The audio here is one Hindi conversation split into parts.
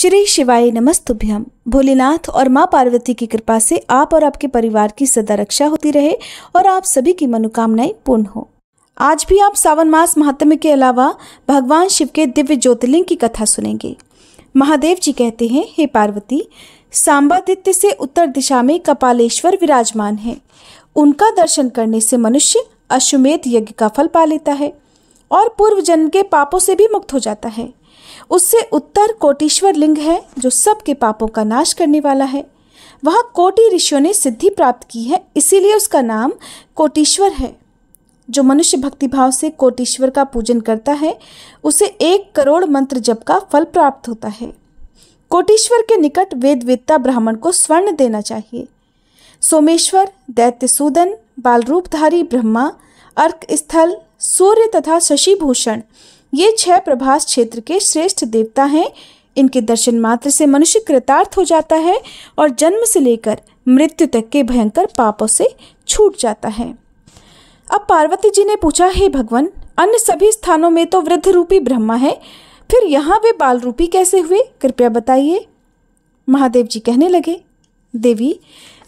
श्री शिवाय नमस्तुभ्यम भोलेनाथ और माँ पार्वती की कृपा से आप और आपके परिवार की सदा रक्षा होती रहे और आप सभी की मनोकामनाएं पूर्ण हो आज भी आप सावन मास महात्म्य के अलावा भगवान शिव के दिव्य ज्योतिर्लिंग की कथा सुनेंगे महादेव जी कहते हैं हे पार्वती सांबादित्य से उत्तर दिशा में कपालेश्वर विराजमान है उनका दर्शन करने से मनुष्य अश्वमेध यज्ञ का फल पा लेता है और पूर्व जन्म के पापों से भी मुक्त हो जाता है उससे उत्तर कोटीश्वर लिंग है जो सबके पापों का नाश करने वाला है वहाँ कोटि ऋषियों ने सिद्धि प्राप्त की है इसीलिए उसका नाम कोटीश्वर है जो मनुष्य भक्तिभाव से कोटीश्वर का पूजन करता है उसे एक करोड़ मंत्र जप का फल प्राप्त होता है कोटीश्वर के निकट वेद वेदता ब्राह्मण को स्वर्ण देना चाहिए सोमेश्वर दैत्यसूदन बालरूपधारी ब्रह्मा अर्क स्थल सूर्य तथा शशिभूषण ये छह प्रभास क्षेत्र के श्रेष्ठ देवता हैं इनके दर्शन मात्र से मनुष्य कृतार्थ हो जाता है और जन्म से लेकर मृत्यु तक के भयंकर पापों से छूट जाता है अब पार्वती जी ने पूछा हे भगवान अन्य सभी स्थानों में तो वृद्ध रूपी ब्रह्मा है फिर यहाँ वे बाल रूपी कैसे हुए कृपया बताइए महादेव जी कहने लगे देवी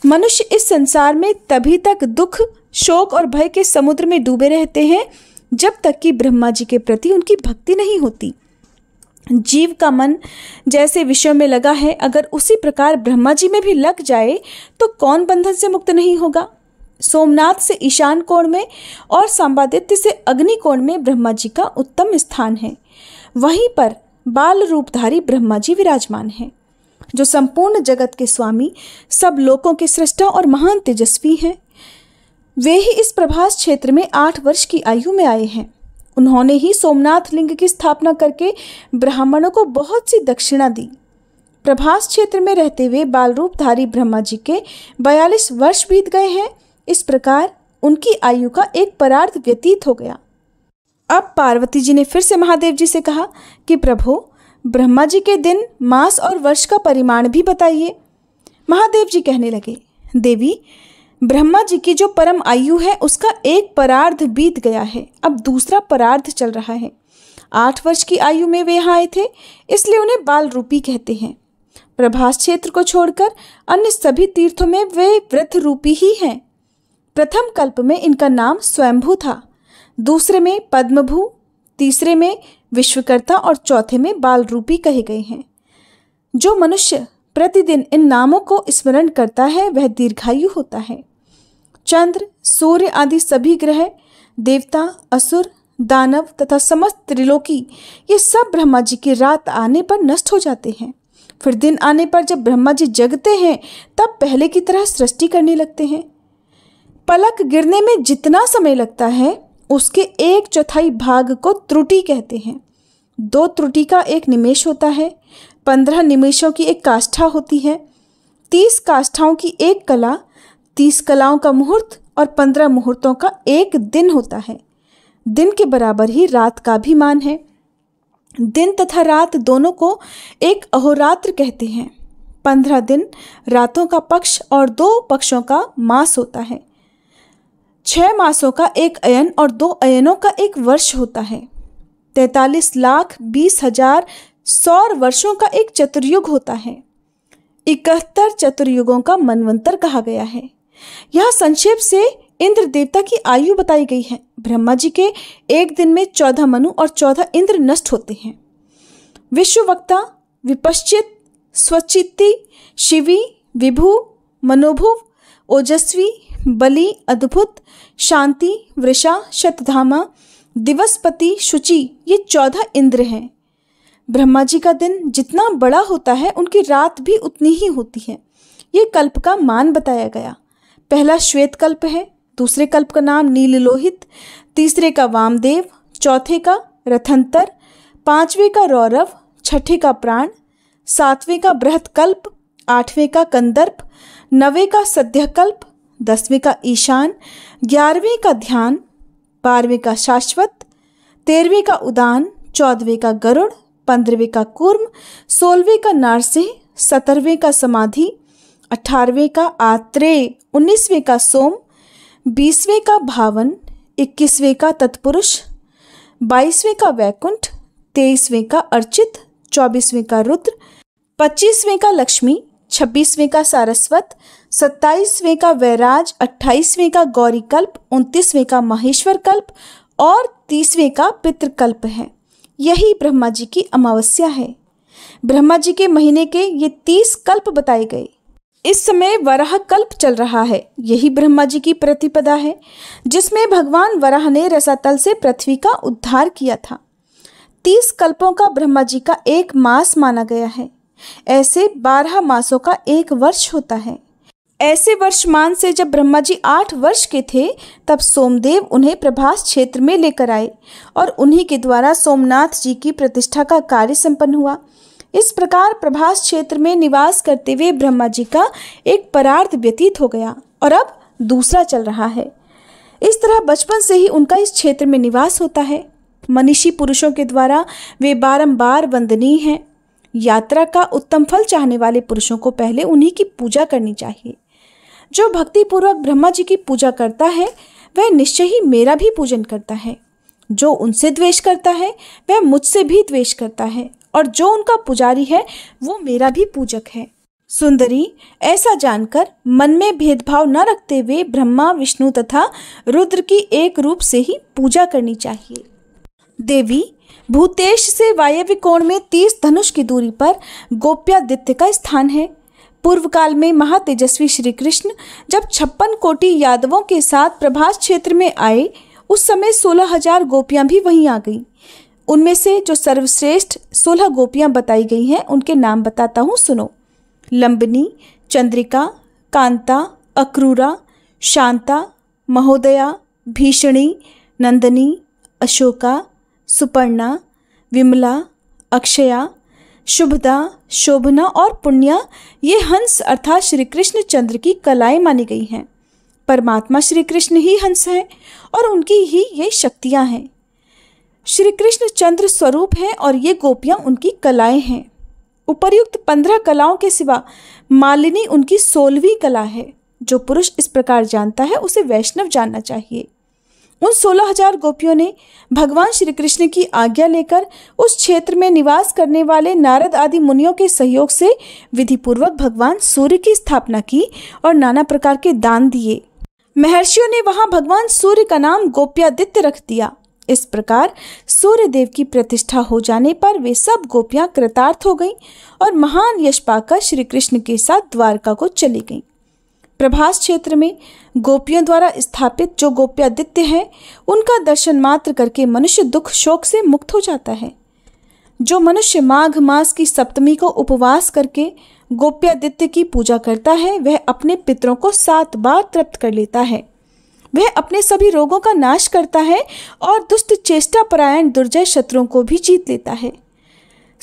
मनुष्य इस संसार में तभी तक दुख शोक और भय के समुद्र में डूबे रहते हैं जब तक कि ब्रह्मा जी के प्रति उनकी भक्ति नहीं होती जीव का मन जैसे विषय में लगा है अगर उसी प्रकार ब्रह्मा जी में भी लग जाए तो कौन बंधन से मुक्त नहीं होगा सोमनाथ से ईशान कोण में और सांबादित्य से अग्नि कोण में ब्रह्मा जी का उत्तम स्थान है वहीं पर बाल रूपधारी ब्रह्मा जी विराजमान हैं जो संपूर्ण जगत के स्वामी सब लोकों के सृष्टा और महान तेजस्वी हैं वे ही इस प्रभास क्षेत्र में आठ वर्ष की आयु में आए हैं उन्होंने ही सोमनाथ लिंग की स्थापना करके ब्राह्मणों को बहुत सी दक्षिणा दी प्रभास क्षेत्र में रहते हुए बाल रूपधारी ब्रह्मा जी के बयालीस वर्ष बीत गए हैं इस प्रकार उनकी आयु का एक परार्थ व्यतीत हो गया अब पार्वती जी ने फिर से महादेव जी से कहा कि प्रभु ब्रह्मा जी के दिन मास और वर्ष का परिमाण भी बताइए महादेव जी कहने लगे देवी ब्रह्मा जी की जो परम आयु है उसका एक परार्ध बीत गया है अब दूसरा परार्ध चल रहा है आठ वर्ष की आयु में वे यहाँ आए थे इसलिए उन्हें बाल रूपी कहते हैं प्रभास क्षेत्र को छोड़कर अन्य सभी तीर्थों में वे वृद्ध रूपी ही हैं प्रथम कल्प में इनका नाम स्वयंभू था दूसरे में पद्मभू तीसरे में विश्वकर्ता और चौथे में बाल रूपी कहे गए हैं जो मनुष्य प्रतिदिन इन नामों को स्मरण करता है वह दीर्घायु होता है चंद्र सूर्य आदि सभी ग्रह देवता असुर दानव तथा समस्त त्रिलोकी ये सब ब्रह्मा जी की रात आने पर नष्ट हो जाते हैं फिर दिन आने पर जब ब्रह्मा जी जगते हैं तब पहले की तरह सृष्टि करने लगते हैं पलक गिरने में जितना समय लगता है उसके एक चौथाई भाग को त्रुटि कहते हैं दो त्रुटि का एक निमेश होता है पंद्रह निमेशों की एक काष्ठा होती है तीस काष्ठाओं की एक कला तीस कलाओं का मुहूर्त और पंद्रह मुहूर्तों का एक दिन होता है दिन के बराबर ही रात का भी मान है दिन तथा रात दोनों को एक अहोरात्र कहते हैं पंद्रह दिन रातों का पक्ष और दो पक्षों का मास होता है छः मासों का एक अयन और दो अयनों का एक वर्ष होता है तैतालीस लाख बीस हजार सौर वर्षों का एक चतुर्युग होता है इकहत्तर चतुर्युगों का मनवंतर कहा गया है यह संक्षेप से इंद्र देवता की आयु बताई गई है ब्रह्मा जी के एक दिन में चौदह मनु और चौदह इंद्र नष्ट होते हैं विश्ववक्ता विपश्चित स्वचित शिवी विभु मनोभुव ओजस्वी बलि अद्भुत शांति वृषा शतधामा दिवसपति शुचि ये चौदह इंद्र हैं ब्रह्मा जी का दिन जितना बड़ा होता है उनकी रात भी उतनी ही होती है ये कल्प का मान बताया गया पहला श्वेत कल्प है दूसरे कल्प का नाम नील लोहित तीसरे का वामदेव चौथे का रथंतर पांचवें का रौरव छठे का प्राण सातवें का बृहत्कल्प आठवें का कंदर्प नवे का सद्यकल्प दसवें का ईशान ग्यारहवें का ध्यान बारहवें का शाश्वत तेरहवें का उदान चौदहवें का गरुड़ पंद्रहवें का कूर्म सोलहवें का नारसिंह सत्रहवें का समाधि अठारहवें का आत्रेय उन्नीसवें का सोम बीसवें का भावन इक्कीसवें का तत्पुरुष बाईसवें का वैकुंठ तेईसवें का अर्चित चौबीसवें का रुद्र पच्चीसवें का लक्ष्मी छब्बीसवें का सारस्वत सत्ताईसवें का वैराज अट्ठाईसवें का गौरीकल्प उनतीसवें का माहेश्वर कल्प और तीसवें का पितृकल्प है यही ब्रह्मा जी की अमावस्या है ब्रह्मा जी के महीने के ये तीस कल्प बताए गए इस समय वराह कल्प चल रहा है यही ब्रह्मा जी की प्रतिपदा है जिसमें भगवान वराह ने रसातल से पृथ्वी का उद्धार किया था तीस कल्पों का ब्रह्मा जी का एक मास माना गया है ऐसे बारह मासों का एक वर्ष होता है ऐसे वर्षमान से जब ब्रह्मा जी आठ वर्ष के थे तब सोमदेव उन्हें प्रभास क्षेत्र में लेकर आए और उन्हीं के द्वारा सोमनाथ जी की प्रतिष्ठा का कार्य संपन्न हुआ इस प्रकार प्रभास क्षेत्र में निवास करते हुए ब्रह्मा जी का एक परार्थ व्यतीत हो गया और अब दूसरा चल रहा है इस तरह बचपन से ही उनका इस क्षेत्र में निवास होता है मनीषी पुरुषों के द्वारा वे बारंबार वंदनीय हैं यात्रा का उत्तम फल चाहने वाले पुरुषों को पहले उन्हीं की पूजा करनी चाहिए जो भक्तिपूर्वक ब्रह्मा जी की पूजा करता है वह निश्चय ही मेरा भी पूजन करता है जो उनसे द्वेष करता है वह मुझसे भी द्वेष करता है और जो उनका पुजारी है वो मेरा भी पूजक है सुंदरी ऐसा जानकर मन में भेदभाव न रखते हुए ब्रह्मा विष्णु तथा रुद्र की एक रूप से ही पूजा करनी चाहिए देवी भूतेश से वायव्य कोण में तीस धनुष की दूरी पर गोप्यादित्य का स्थान है पूर्व काल में महातेजस्वी श्री कृष्ण जब छप्पन कोटि यादवों के साथ प्रभास क्षेत्र में आए उस समय सोलह हजार गोपियाँ भी वहीं आ गईं उनमें से जो सर्वश्रेष्ठ सोलह गोपियाँ बताई गई हैं उनके नाम बताता हूँ सुनो लंबनी चंद्रिका कांता अक्रूरा शांता महोदया भीषणी नंदनी अशोका सुपर्णा विमला अक्षया शुभदा शोभना और पुण्या ये हंस अर्थात श्री कृष्ण चंद्र की कलाएं मानी गई हैं परमात्मा श्री कृष्ण ही हंस हैं और उनकी ही ये शक्तियाँ हैं श्री कृष्ण चंद्र स्वरूप हैं और ये गोपियाँ उनकी कलाएँ हैं उपर्युक्त पंद्रह कलाओं के सिवा मालिनी उनकी सोलहवीं कला है जो पुरुष इस प्रकार जानता है उसे वैष्णव जानना चाहिए उन सोलह हजार गोपियों ने भगवान श्री कृष्ण की आज्ञा लेकर उस क्षेत्र में निवास करने वाले नारद आदि मुनियों के सहयोग से विधिपूर्वक भगवान सूर्य की स्थापना की और नाना प्रकार के दान दिए महर्षियों ने वहां भगवान सूर्य का नाम गोप्यादित्य रख दिया इस प्रकार सूर्य देव की प्रतिष्ठा हो जाने पर वे सब गोपियां कृतार्थ हो गईं और महान यश पाकर श्री कृष्ण के साथ द्वारका को चली गईं प्रभास क्षेत्र में गोपियों द्वारा स्थापित जो गोप्यादित्य हैं उनका दर्शन मात्र करके मनुष्य दुख शोक से मुक्त हो जाता है जो मनुष्य माघ मास की सप्तमी को उपवास करके गोप्यादित्य की पूजा करता है वह अपने पितरों को सात बार तृप्त कर लेता है वह अपने सभी रोगों का नाश करता है और दुष्ट चेष्टा परायण दुर्जय शत्रुओं को भी जीत लेता है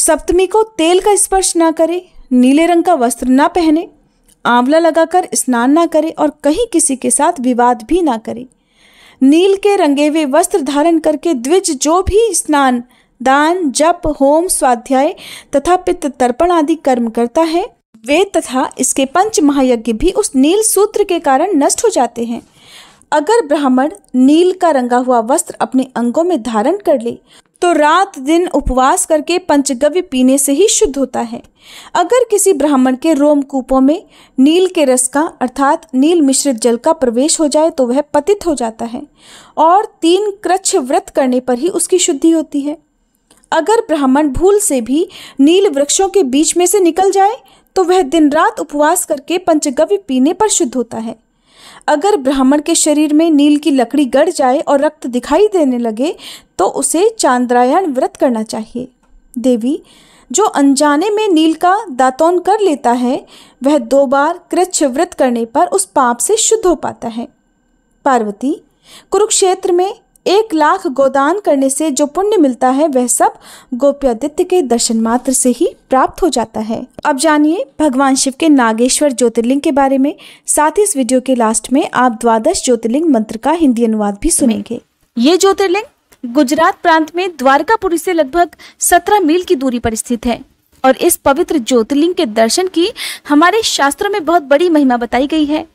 सप्तमी को तेल का स्पर्श ना करे नीले रंग का वस्त्र ना पहने आंवला लगाकर स्नान ना करे और कहीं किसी के साथ विवाद भी ना करे नील के रंगे हुए वस्त्र धारण करके द्विज जो भी स्नान दान जप होम स्वाध्याय तथा पित्त तर्पण आदि कर्म करता है वेद तथा इसके पंच महायज्ञ भी उस नील सूत्र के कारण नष्ट हो जाते हैं अगर ब्राह्मण नील का रंगा हुआ वस्त्र अपने अंगों में धारण कर ले तो रात दिन उपवास करके पंचगव्य पीने से ही शुद्ध होता है अगर किसी ब्राह्मण के रोमकूपों में नील के रस का अर्थात नील मिश्रित जल का प्रवेश हो जाए तो वह पतित हो जाता है और तीन कृच्छ व्रत करने पर ही उसकी शुद्धि होती है अगर ब्राह्मण भूल से भी नील वृक्षों के बीच में से निकल जाए तो वह दिन रात उपवास करके पंचगव्य पीने पर शुद्ध होता है अगर ब्राह्मण के शरीर में नील की लकड़ी गड़ जाए और रक्त दिखाई देने लगे तो उसे चांद्रायण व्रत करना चाहिए देवी जो अनजाने में नील का दातौन कर लेता है वह दो बार कृच्छ व्रत करने पर उस पाप से शुद्ध हो पाता है पार्वती कुरुक्षेत्र में एक लाख गोदान करने से जो पुण्य मिलता है वह सब गोप्यादित्य के दर्शन मात्र से ही प्राप्त हो जाता है अब जानिए भगवान शिव के नागेश्वर ज्योतिर्लिंग के बारे में साथ ही इस वीडियो के लास्ट में आप द्वादश ज्योतिर्लिंग मंत्र का हिंदी अनुवाद भी सुनेंगे ये ज्योतिर्लिंग गुजरात प्रांत में द्वारकापुरी से लगभग सत्रह मील की दूरी पर स्थित है और इस पवित्र ज्योतिर्लिंग के दर्शन की हमारे शास्त्रों में बहुत बड़ी महिमा बताई गई है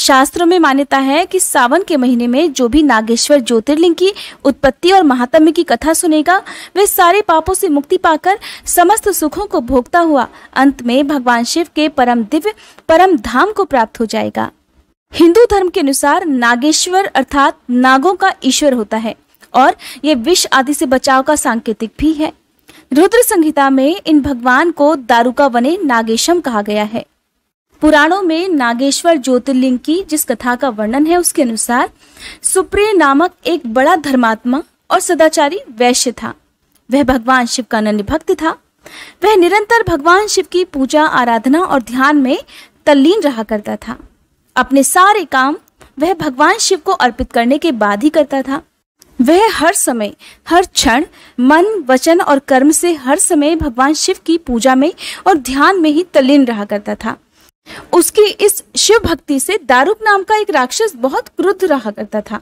शास्त्रों में मान्यता है कि सावन के महीने में जो भी नागेश्वर ज्योतिर्लिंग की उत्पत्ति और महात्म्य की कथा सुनेगा वे सारे पापों से मुक्ति पाकर समस्त सुखों को भोगता हुआ अंत में भगवान शिव के परम दिव्य परम धाम को प्राप्त हो जाएगा हिंदू धर्म के अनुसार नागेश्वर अर्थात नागों का ईश्वर होता है और ये विष आदि से बचाव का सांकेतिक भी है रुद्र संहिता में इन भगवान को दारुका वने नागेशम कहा गया है पुराणों में नागेश्वर ज्योतिर्लिंग की जिस कथा का वर्णन है उसके अनुसार सुप्रिय नामक एक बड़ा धर्मात्मा और सदाचारी वैश्य था वह भगवान शिव का अनन्य भक्त था वह निरंतर भगवान शिव की पूजा आराधना और ध्यान में तल्लीन रहा करता था अपने सारे काम वह भगवान शिव को अर्पित करने के बाद ही करता था वह हर समय हर क्षण मन वचन और कर्म से हर समय भगवान शिव की पूजा में और ध्यान में ही तल्लीन रहा करता था उसकी इस शिव भक्ति से दारुक नाम का एक राक्षस बहुत क्रुद्ध रहा करता था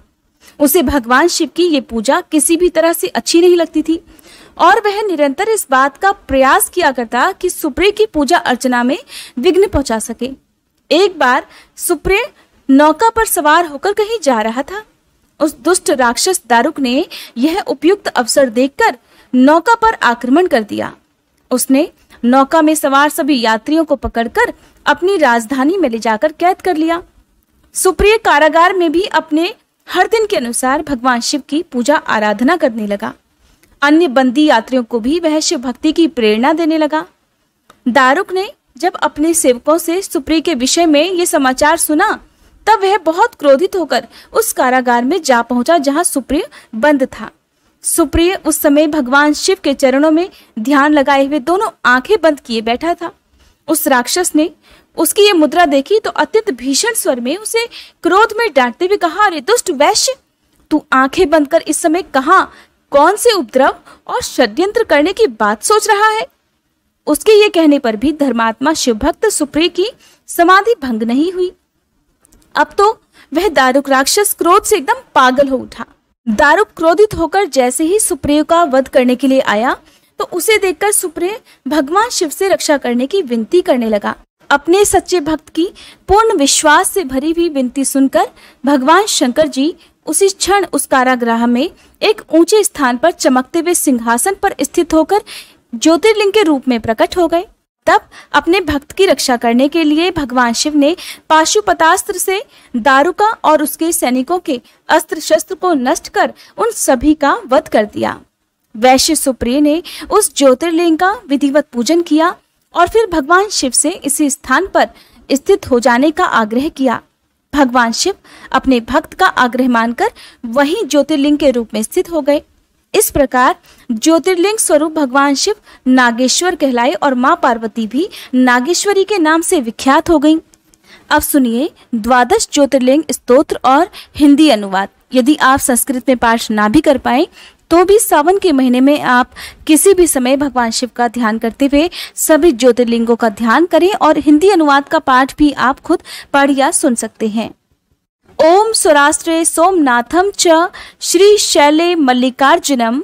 उसे भगवान शिव की ये पूजा किसी भी तरह से अच्छी नहीं लगती थी और वह निरंतर इस बात का प्रयास किया करता कि सुप्रे की पूजा अर्चना में विघ्न पहुंचा सके एक बार सुप्रे नौका पर सवार होकर कहीं जा रहा था उस दुष्ट राक्षस दारुक ने यह उपयुक्त अवसर देखकर नौका पर आक्रमण कर दिया उसने नौका में सवार सभी यात्रियों को पकड़कर अपनी राजधानी में ले जाकर कैद कर लिया सुप्रिय कारागार में भी अपने हर दिन के अनुसार भगवान शिव की पूजा आराधना करने लगा अन्य बंदी यात्रियों को भी वह शिव भक्ति की प्रेरणा देने लगा दारुक ने जब अपने सेवकों से सुप्रिय के विषय में ये समाचार सुना तब वह बहुत क्रोधित होकर उस कारागार में जा पहुंचा जहां सुप्रिय बंद था सुप्रिय उस समय भगवान शिव के चरणों में ध्यान लगाए हुए दोनों आंखें बंद किए बैठा था उस राक्षस ने उसकी ये मुद्रा देखी तो अत्यंत भीषण स्वर में उसे क्रोध में डांटते हुए कहा अरे दुष्ट वैश्य तू आंखें बंद कर इस समय कहा कौन से उपद्रव और षड्यंत्र करने की बात सोच रहा है उसके ये कहने पर भी धर्मात्मा भक्त सुप्रे की समाधि भंग नहीं हुई अब तो वह दारुक राक्षस क्रोध से एकदम पागल हो उठा दारुक क्रोधित होकर जैसे ही सुप्रिय का वध करने के लिए आया तो उसे देखकर सुप्रिय भगवान शिव से रक्षा करने की विनती करने लगा अपने सच्चे भक्त की पूर्ण विश्वास से भरी हुई विनती सुनकर भगवान शंकर जी उसी क्षण उस कारागृह में एक ऊंचे स्थान पर चमकते हुए सिंहासन पर स्थित होकर ज्योतिर्लिंग के रूप में प्रकट हो गए तब अपने भक्त की रक्षा करने के लिए भगवान शिव ने पाशुपतास्त्र से दारुका और उसके सैनिकों के अस्त्र शस्त्र को नष्ट कर उन सभी का वध कर दिया वैश्य सुप्रिय ने उस ज्योतिर्लिंग का विधिवत पूजन किया और फिर भगवान शिव से इसी स्थान पर स्थित हो जाने का आग्रह किया भगवान शिव अपने भक्त का आग्रह मानकर वहीं ज्योतिर्लिंग के रूप में स्थित हो गए इस प्रकार ज्योतिर्लिंग स्वरूप भगवान शिव नागेश्वर कहलाए और माँ पार्वती भी नागेश्वरी के नाम से विख्यात हो गईं। अब सुनिए द्वादश ज्योतिर्लिंग स्त्रोत्र और हिंदी अनुवाद यदि आप संस्कृत में पाठ ना भी कर पाए तो भी सावन के महीने में आप किसी भी समय भगवान शिव का ध्यान करते हुए सभी ज्योतिर्लिंगों का ध्यान करें और हिंदी अनुवाद का पाठ भी आप खुद पढ़ या सुन सकते हैं ओम स्वराष्ट्रे सोमनाथम च श्री शैले मल्लिकार्जुनम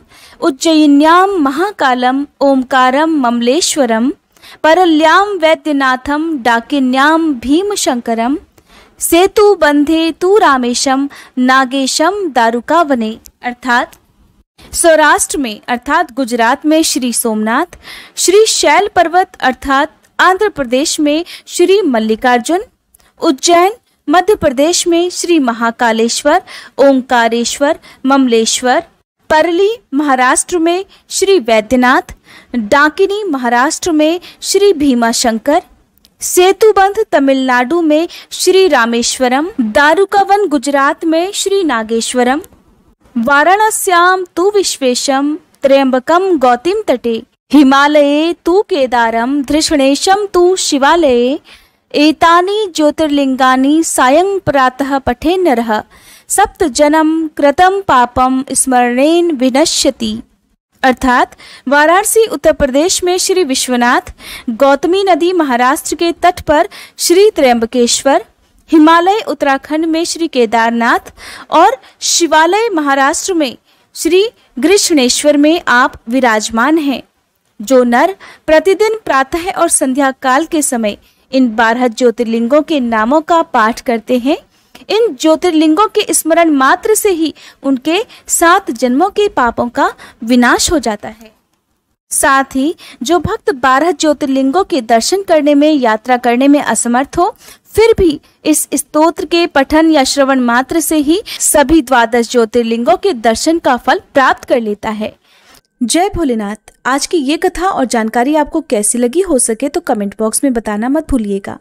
उज्जयिन्याम महाकालम ओमकारम ममलेश्वरम परल्याम वैद्यनाथम डाकिन्याम भीमशंकरम सेतु बंधे तू रामेशम नागेशम दारुका वने अर्थात सौराष्ट्र में अर्थात गुजरात में श्री सोमनाथ श्री शैल पर्वत अर्थात आंध्र प्रदेश में श्री मल्लिकार्जुन उज्जैन मध्य प्रदेश में श्री महाकालेश्वर ओंकारेश्वर ममलेश्वर परली महाराष्ट्र में श्री वैद्यनाथ डाकिनी महाराष्ट्र में श्री भीमा शंकर सेतुबंध तमिलनाडु में श्री रामेश्वरम दारुकावन गुजरात में श्री नागेश्वरम वाराणस्याम तु विश्वेशम त्र्यम्बकं गौतिं तटे हिमालये तु केदारम धृष्णेशम तु शिवालये एतानि ज्योतिर्लिङ्गानि सायं प्रातः पठे नरः सप्तजनं कृतम पापम स्मरणेन विनश्यति अर्थात वाराणसी उत्तर प्रदेश में श्री विश्वनाथ गौतमी नदी महाराष्ट्र के तट पर श्री त्र्यंबकेश्वर हिमालय उत्तराखंड में श्री केदारनाथ और शिवालय महाराष्ट्र में श्री ग्रीष्णेश्वर में आप विराजमान हैं जो नर प्रतिदिन प्रातः और संध्या काल के समय इन बारह ज्योतिर्लिंगों के नामों का पाठ करते हैं इन ज्योतिर्लिंगों के स्मरण मात्र से ही उनके सात जन्मों के पापों का विनाश हो जाता है साथ ही जो भक्त बारह ज्योतिर्लिंगों के दर्शन करने में यात्रा करने में असमर्थ हो फिर भी इस स्तोत्र के पठन या श्रवण मात्र से ही सभी द्वादश ज्योतिर्लिंगों के दर्शन का फल प्राप्त कर लेता है जय भोलेनाथ आज की ये कथा और जानकारी आपको कैसी लगी हो सके तो कमेंट बॉक्स में बताना मत भूलिएगा